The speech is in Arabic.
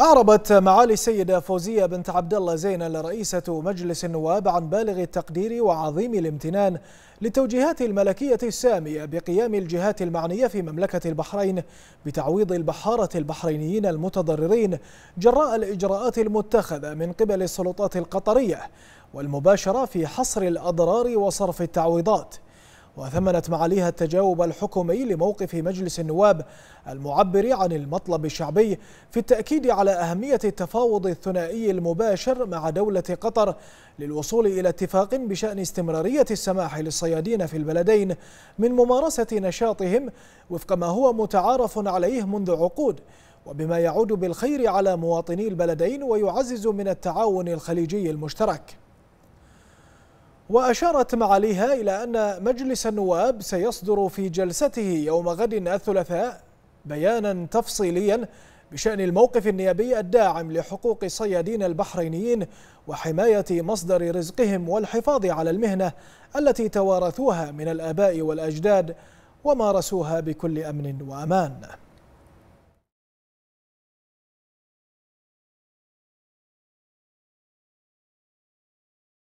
أعربت معالي السيدة فوزية بنت عبد الله زينل رئيسة مجلس النواب عن بالغ التقدير وعظيم الامتنان للتوجيهات الملكية السامية بقيام الجهات المعنية في مملكة البحرين بتعويض البحارة البحرينيين المتضررين جراء الإجراءات المتخذة من قبل السلطات القطرية والمباشرة في حصر الأضرار وصرف التعويضات وثمنت معاليها التجاوب الحكومي لموقف مجلس النواب المعبر عن المطلب الشعبي في التأكيد على أهمية التفاوض الثنائي المباشر مع دولة قطر للوصول إلى اتفاق بشأن استمرارية السماح للصيادين في البلدين من ممارسة نشاطهم وفق ما هو متعارف عليه منذ عقود وبما يعود بالخير على مواطني البلدين ويعزز من التعاون الخليجي المشترك وأشارت معاليها إلى أن مجلس النواب سيصدر في جلسته يوم غد الثلاثاء بيانا تفصيليا بشأن الموقف النيابي الداعم لحقوق الصيادين البحرينيين وحماية مصدر رزقهم والحفاظ على المهنة التي توارثوها من الآباء والأجداد ومارسوها بكل أمن وأمان